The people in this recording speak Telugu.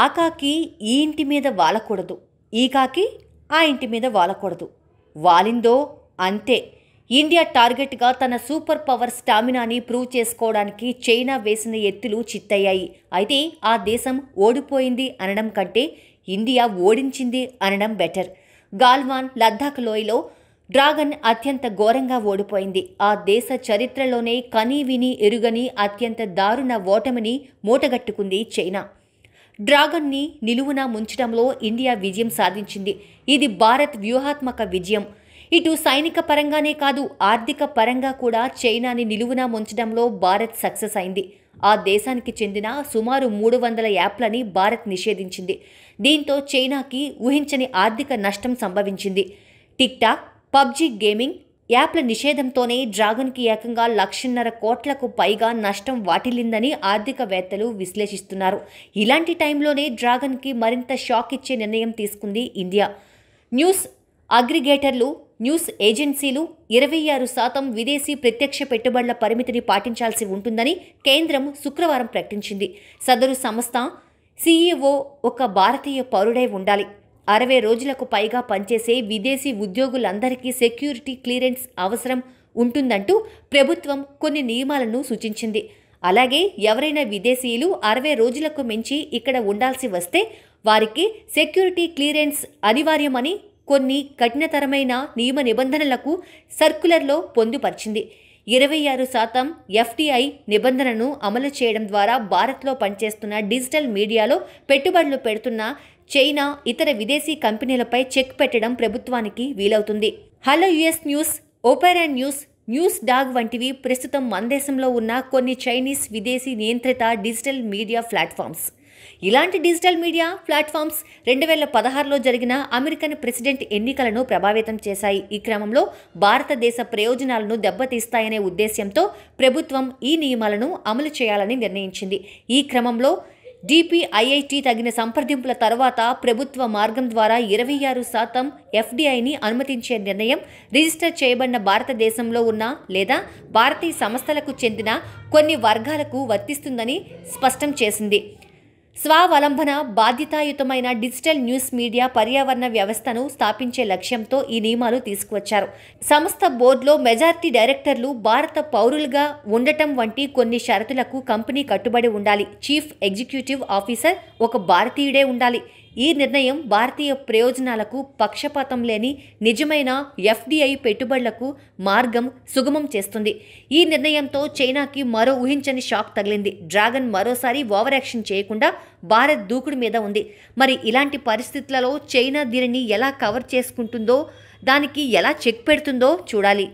ఆ కాకి ఈ ఇంటి మీద వాలకూడదు ఈ కాకి ఆ ఇంటి మీద వాలకూడదు వాలిందో అంతే ఇండియా టార్గెట్గా తన సూపర్ పవర్ స్టామినాని ప్రూవ్ చేసుకోవడానికి చైనా వేసిన ఎత్తులు చిత్తయ్యాయి అయితే ఆ దేశం ఓడిపోయింది అనడం కంటే ఇండియా ఓడించింది అనడం బెటర్ గాల్వాన్ లద్దాఖ్ లోయలో డ్రాగన్ అత్యంత ఘోరంగా ఓడిపోయింది ఆ దేశ చరిత్రలోనే కనీ విని ఎరుగని అత్యంత దారుణ ఓటమిని మూటగట్టుకుంది చైనా డ్రాగన్ని నిలువున ముంచడంలో ఇండియా విజయం సాధించింది ఇది భారత్ వ్యూహాత్మక విజయం ఇటు సైనిక పరంగానే కాదు ఆర్థిక పరంగా కూడా చైనాని నిలువున ముంచడంలో భారత్ సక్సెస్ అయింది ఆ దేశానికి చెందిన సుమారు మూడు వందల యాప్లని భారత్ నిషేధించింది దీంతో చైనాకి ఊహించని ఆర్థిక నష్టం సంభవించింది టిక్టాక్ పబ్జి గేమింగ్ యాప్ల నిషేధంతోనే డ్రాగన్కి ఏకంగా లక్షన్నర కోట్లకు పైగా నష్టం వాటిల్లిందని ఆర్థికవేత్తలు విశ్లేషిస్తున్నారు ఇలాంటి టైంలోనే డ్రాగన్కి మరింత షాక్ ఇచ్చే నిర్ణయం తీసుకుంది ఇండియా న్యూస్ అగ్రిగేటర్లు న్యూస్ ఏజెన్సీలు ఇరవై ఆరు శాతం విదేశీ ప్రత్యక్ష పెట్టుబడుల పరిమితిని పాటించాల్సి ఉంటుందని కేంద్రం శుక్రవారం ప్రకటించింది సదరు సంస్థ సీఈఓ ఒక భారతీయ పౌరుడై ఉండాలి అరవై రోజులకు పైగా పనిచేసే విదేశీ ఉద్యోగులందరికీ సెక్యూరిటీ క్లియరెన్స్ అవసరం ఉంటుందంటూ ప్రభుత్వం కొన్ని నియమాలను సూచించింది అలాగే ఎవరైనా విదేశీయులు అరవై రోజులకు మించి ఇక్కడ ఉండాల్సి వస్తే వారికి సెక్యూరిటీ క్లియరెన్స్ అనివార్యమని కొన్ని కఠినతరమైన నియమ నిబంధనలకు సర్కులర్లో పొందుపరిచింది ఇరవై ఆరు శాతం ఎఫ్టీఐ నిబంధనను అమలు చేయడం ద్వారా భారత్లో పనిచేస్తున్న డిజిటల్ మీడియాలో పెట్టుబడులు పెడుతున్న చైనా ఇతర విదేశీ కంపెనీలపై చెక్ పెట్టడం ప్రభుత్వానికి వీలవుతుంది hello US news opera news news dog వంటివి ప్రస్తుతం మన దేశంలో ఉన్న కొన్ని చైనీస్ విదేశీ నియంత్రిత డిజిటల్ మీడియా ప్లాట్ఫామ్స్ ఇలాంటి డిజిటల్ మీడియా ప్లాట్ఫామ్స్ రెండు వేల పదహారులో జరిగిన అమెరికన్ ప్రెసిడెంట్ ఎన్నికలను ప్రభావితం చేశాయి ఈ క్రమంలో భారతదేశ ప్రయోజనాలను దెబ్బతీస్తాయనే ఉద్దేశ్యంతో ప్రభుత్వం ఈ నియమాలను అమలు చేయాలని నిర్ణయించింది ఈ క్రమంలో డిపిఐఐటి తగిన సంప్రదింపుల తర్వాత ప్రభుత్వ మార్గం ద్వారా ఇరవై ఆరు శాతం ఎఫ్డిఐని అనుమతించే నిర్ణయం రిజిస్టర్ చేయబడిన భారతదేశంలో ఉన్న లేదా భారతీయ సంస్థలకు చెందిన కొన్ని వర్గాలకు వర్తిస్తుందని స్పష్టం చేసింది స్వావలంబన బాధ్యతాయుతమైన డిజిటల్ న్యూస్ మీడియా పర్యావరణ వ్యవస్థను స్థాపించే లక్ష్యంతో ఈ నియమాలు తీసుకువచ్చారు సంస్థ బోర్డులో మెజార్టీ డైరెక్టర్లు భారత పౌరులుగా ఉండటం వంటి కొన్ని షరతులకు కంపెనీ కట్టుబడి ఉండాలి చీఫ్ ఎగ్జిక్యూటివ్ ఆఫీసర్ ఒక భారతీయుడే ఉండాలి ఈ నిర్ణయం భారతీయ ప్రయోజనాలకు పక్షపాతం లేని నిజమైన ఎఫ్డిఐ పెట్టుబడులకు మార్గం సుగమం చేస్తుంది ఈ నిర్ణయంతో చైనాకి మరో ఊహించని షాక్ తగిలింది డ్రాగన్ మరోసారి ఓవర్ యాక్షన్ చేయకుండా భారత్ దూకుడు మీద ఉంది మరి ఇలాంటి పరిస్థితులలో చైనా దీనిని ఎలా కవర్ చేసుకుంటుందో దానికి ఎలా చెక్ పెడుతుందో చూడాలి